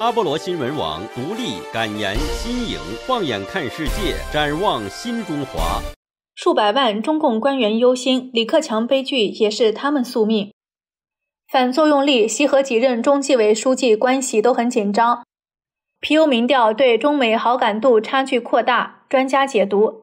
阿波罗新闻网独立感言新颖，放眼看世界，展望新中华。数百万中共官员忧心李克强悲剧，也是他们宿命。反作用力，习和几任中纪委书记关系都很紧张。皮尤民调对中美好感度差距扩大，专家解读。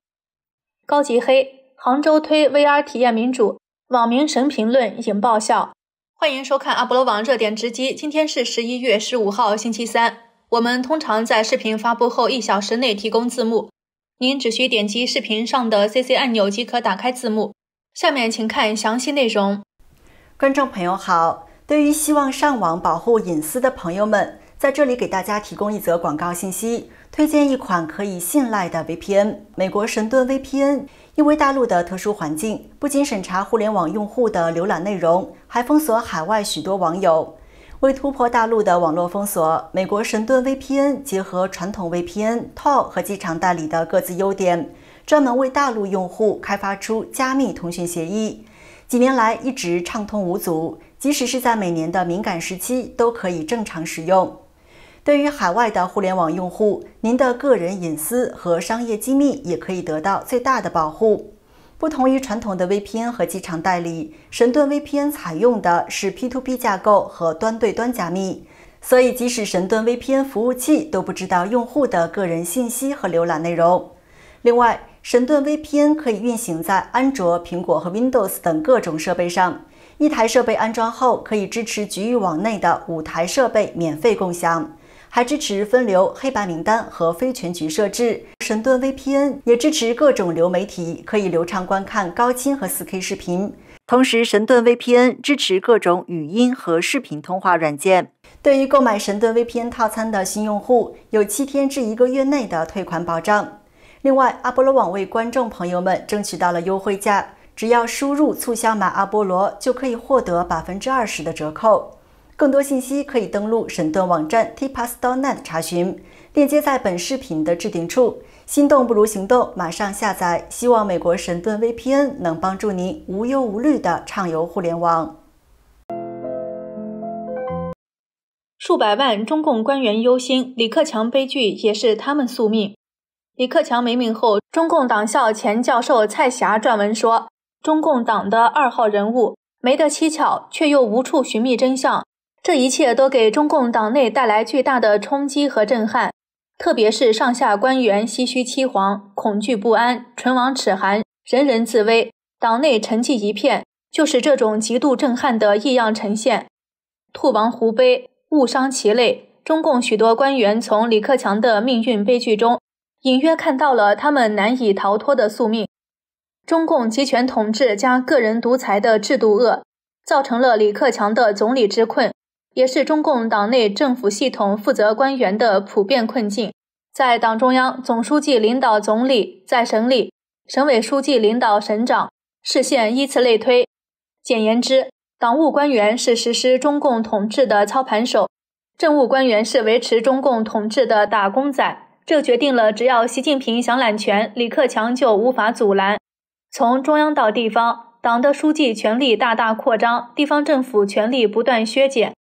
高级黑，杭州推 VR 体验民主，网民神评论引爆笑。欢迎收看阿波罗网热点直击。今天是十一月十五号，星期三。我们通常在视频发布后一小时内提供字幕，您只需点击视频上的 CC 按钮即可打开字幕。下面请看详细内容。观众朋友好。对于希望上网保护隐私的朋友们，在这里给大家提供一则广告信息，推荐一款可以信赖的 VPN—— 美国神盾 VPN。因为大陆的特殊环境，不仅审查互联网用户的浏览内容，还封锁海外许多网友。为突破大陆的网络封锁，美国神盾 VPN 结合传统 VPN、Tor 和机场代理的各自优点，专门为大陆用户开发出加密通讯协议，几年来一直畅通无阻。即使是在每年的敏感时期，都可以正常使用。对于海外的互联网用户，您的个人隐私和商业机密也可以得到最大的保护。不同于传统的 VPN 和机场代理，神盾 VPN 采用的是 P2P 架构和端对端加密，所以即使神盾 VPN 服务器都不知道用户的个人信息和浏览内容。另外，神盾 VPN 可以运行在安卓、苹果和 Windows 等各种设备上。一台设备安装后，可以支持局域网内的五台设备免费共享，还支持分流、黑白名单和非全局设置。神盾 VPN 也支持各种流媒体，可以流畅观看高清和 4K 视频。同时，神盾 VPN 支持各种语音和视频通话软件。对于购买神盾 VPN 套餐的新用户，有七天至一个月内的退款保障。另外，阿波罗网为观众朋友们争取到了优惠价。只要输入“促销码阿波罗”，就可以获得百分之二十的折扣。更多信息可以登录神盾网站 tipass.net 查询，链接在本视频的置顶处。心动不如行动，马上下载！希望美国神盾 VPN 能帮助您无忧无虑的畅游互联网。数百万中共官员忧心李克强悲剧，也是他们宿命。李克强没命后，中共党校前教授蔡霞撰文说。中共党的二号人物没得蹊跷，却又无处寻觅真相，这一切都给中共党内带来巨大的冲击和震撼，特别是上下官员唏嘘凄惶，恐惧不安，唇亡齿寒，人人自危，党内沉寂一片。就是这种极度震撼的异样呈现，兔亡狐悲，物伤其类。中共许多官员从李克强的命运悲剧中，隐约看到了他们难以逃脱的宿命。中共集权统治加个人独裁的制度恶，造成了李克强的总理之困，也是中共党内政府系统负责官员的普遍困境。在党中央，总书记领导总理；在省里，省委书记领导省长；市县依次类推。简言之，党务官员是实施中共统治的操盘手，政务官员是维持中共统治的打工仔。这决定了，只要习近平想揽权，李克强就无法阻拦。从中央到地方，党的书记权力大大扩张，地方政府权力不断削减。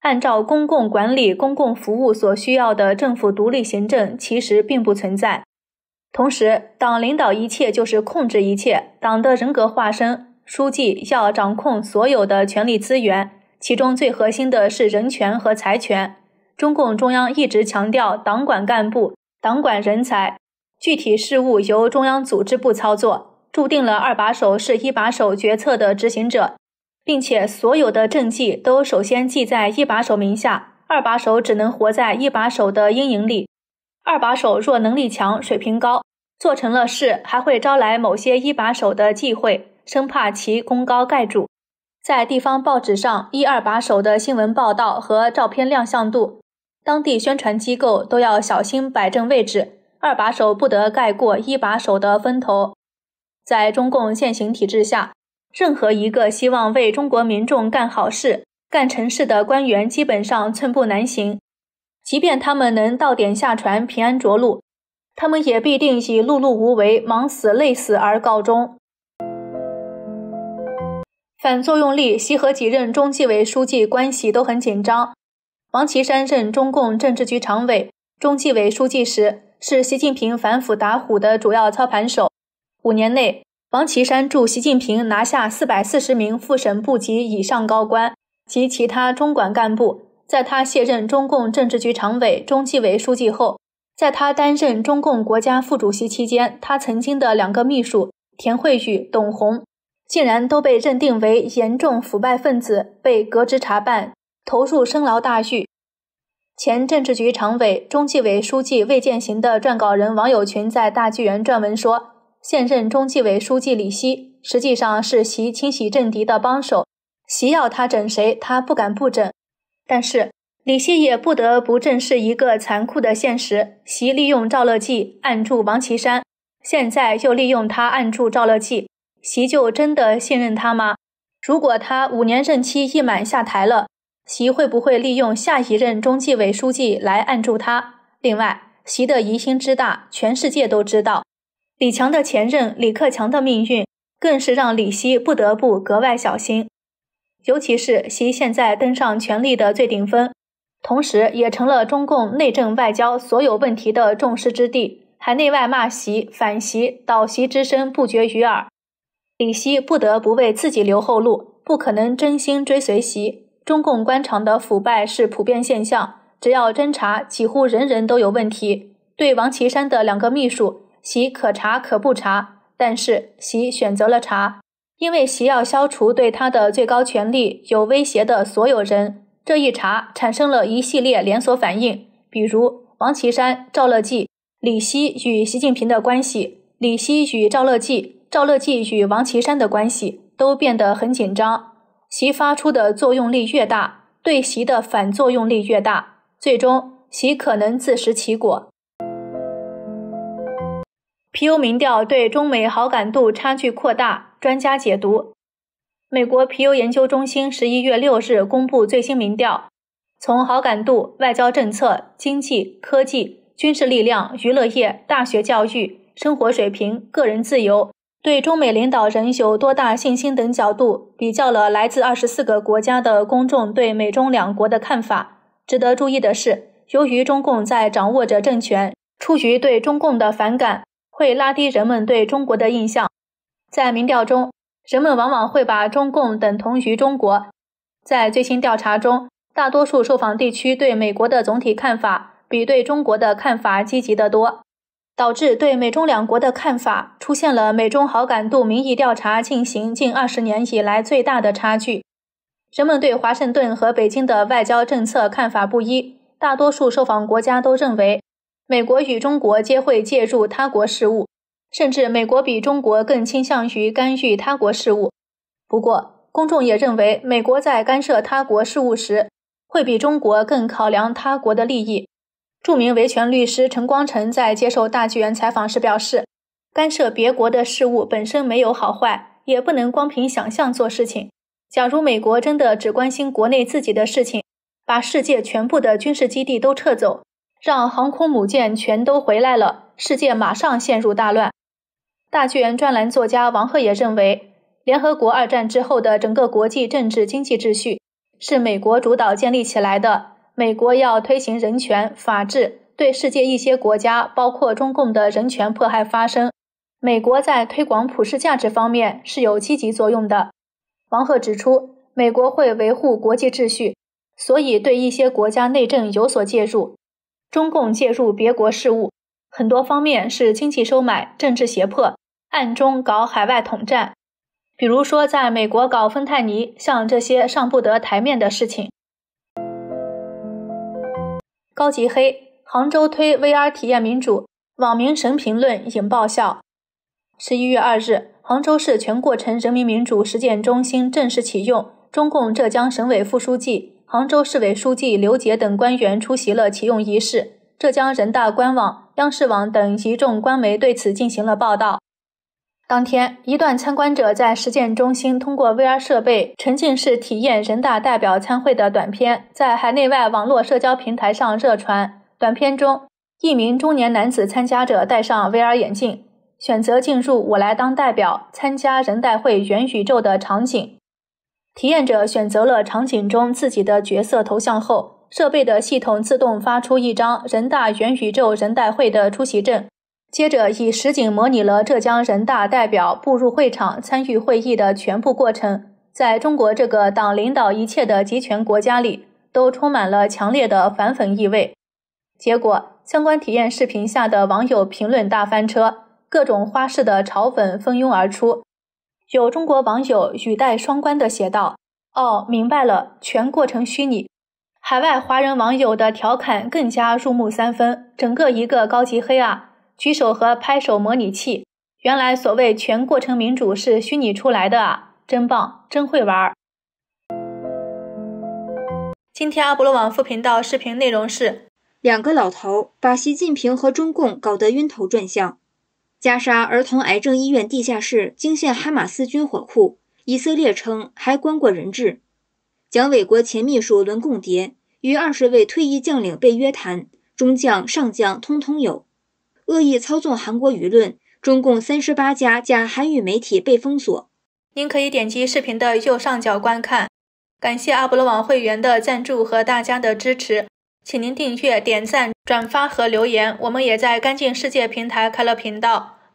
按照公共管理、公共服务所需要的政府独立行政，其实并不存在。同时，党领导一切就是控制一切，党的人格化身书记要掌控所有的权力资源，其中最核心的是人权和财权。中共中央一直强调党管干部、党管人才，具体事务由中央组织部操作。注定了二把手是一把手决策的执行者，并且所有的政绩都首先记在一把手名下，二把手只能活在一把手的阴影里。二把手若能力强、水平高，做成了事，还会招来某些一把手的忌讳，生怕其功高盖主。在地方报纸上，一二把手的新闻报道和照片亮相度，当地宣传机构都要小心摆正位置，二把手不得盖过一把手的风头。在中共现行体制下，任何一个希望为中国民众干好事、干成事的官员，基本上寸步难行。即便他们能到点下船、平安着陆，他们也必定以碌碌无为、忙死累死而告终。反作用力，西河几任中纪委书记关系都很紧张。王岐山任中共政治局常委、中纪委书记时，是习近平反腐打虎的主要操盘手。五年内，王岐山助习近平拿下四百四十名副省部级以上高官及其他中管干部。在他卸任中共政治局常委、中纪委书记后，在他担任中共国家副主席期间，他曾经的两个秘书田惠玉、董红，竟然都被认定为严重腐败分子，被革职查办，投入深牢大狱。前政治局常委、中纪委书记魏建行的撰稿人王友群在《大纪元》撰文说。现任中纪委书记李希，实际上是习清洗政敌的帮手。习要他整谁，他不敢不整。但是李希也不得不正视一个残酷的现实：习利用赵乐际按住王岐山，现在又利用他按住赵乐际。习就真的信任他吗？如果他五年任期一满下台了，习会不会利用下一任中纪委书记来按住他？另外，习的疑心之大，全世界都知道。李强的前任李克强的命运，更是让李希不得不格外小心。尤其是习现在登上权力的最顶峰，同时也成了中共内政外交所有问题的众矢之的，海内外骂习、反习、倒习之声不绝于耳。李希不得不为自己留后路，不可能真心追随习。中共官场的腐败是普遍现象，只要侦查，几乎人人都有问题。对王岐山的两个秘书。习可查可不查，但是习选择了查，因为习要消除对他的最高权力有威胁的所有人。这一查产生了一系列连锁反应，比如王岐山、赵乐际、李希与习近平的关系，李希与赵乐际、赵乐际与王岐山的关系都变得很紧张。习发出的作用力越大，对习的反作用力越大，最终习可能自食其果。皮尤民调对中美好感度差距扩大，专家解读。美国皮尤研究中心十一月六日公布最新民调，从好感度、外交政策、经济、科技、军事力量、娱乐业、大学教育、生活水平、个人自由对中美领导人有多大信心等角度，比较了来自二十四个国家的公众对美中两国的看法。值得注意的是，由于中共在掌握着政权，出于对中共的反感。会拉低人们对中国的印象。在民调中，人们往往会把中共等同于中国。在最新调查中，大多数受访地区对美国的总体看法比对中国的看法积极得多，导致对美中两国的看法出现了美中好感度民意调查进行近二十年以来最大的差距。人们对华盛顿和北京的外交政策看法不一，大多数受访国家都认为。美国与中国皆会介入他国事务，甚至美国比中国更倾向于干预他国事务。不过，公众也认为美国在干涉他国事务时，会比中国更考量他国的利益。著名维权律师陈光诚在接受《大纪元》采访时表示：“干涉别国的事务本身没有好坏，也不能光凭想象做事情。假如美国真的只关心国内自己的事情，把世界全部的军事基地都撤走。”让航空母舰全都回来了，世界马上陷入大乱。大纪元专栏作家王鹤也认为，联合国二战之后的整个国际政治经济秩序是美国主导建立起来的。美国要推行人权、法治，对世界一些国家，包括中共的人权迫害发生，美国在推广普世价值方面是有积极作用的。王鹤指出，美国会维护国际秩序，所以对一些国家内政有所介入。中共介入别国事务，很多方面是经济收买、政治胁迫，暗中搞海外统战。比如说，在美国搞芬太尼，像这些上不得台面的事情。高级黑，杭州推 VR 体验民主，网民神评论引爆笑。十一月二日，杭州市全过程人民民主实践中心正式启用。中共浙江省委副书记。杭州市委书记刘杰等官员出席了启用仪式。浙江人大官网、央视网等一众官媒对此进行了报道。当天，一段参观者在实践中心通过 VR 设备沉浸式体验人大代表参会的短片，在海内外网络社交平台上热传。短片中，一名中年男子参加者戴上 VR 眼镜，选择进入“我来当代表”参加人代会元宇宙的场景。体验者选择了场景中自己的角色头像后，设备的系统自动发出一张人大元宇宙人代会的出席证，接着以实景模拟了浙江人大代表步入会场、参与会议的全部过程。在中国这个党领导一切的集权国家里，都充满了强烈的反粉意味。结果，相关体验视频下的网友评论大翻车，各种花式的嘲讽蜂拥而出。有中国网友语带双关的写道：“哦，明白了，全过程虚拟。”海外华人网友的调侃更加入木三分：“整个一个高级黑啊！举手和拍手模拟器，原来所谓全过程民主是虚拟出来的啊！真棒，真会玩。”今天阿波罗网副频道视频内容是：两个老头把习近平和中共搞得晕头转向。加沙儿童癌症医院地下室惊现哈马斯军火库，以色列称还关过人质。蒋纬国前秘书轮共谍，与二十位退役将领被约谈，中将上将通通有。恶意操纵韩国舆论，中共三十八家假韩语媒体被封锁。您可以点击视频的右上角观看。感谢阿波罗网会员的赞助和大家的支持，请您订阅、点赞、转发和留言。我们也在干净世界平台开了频道。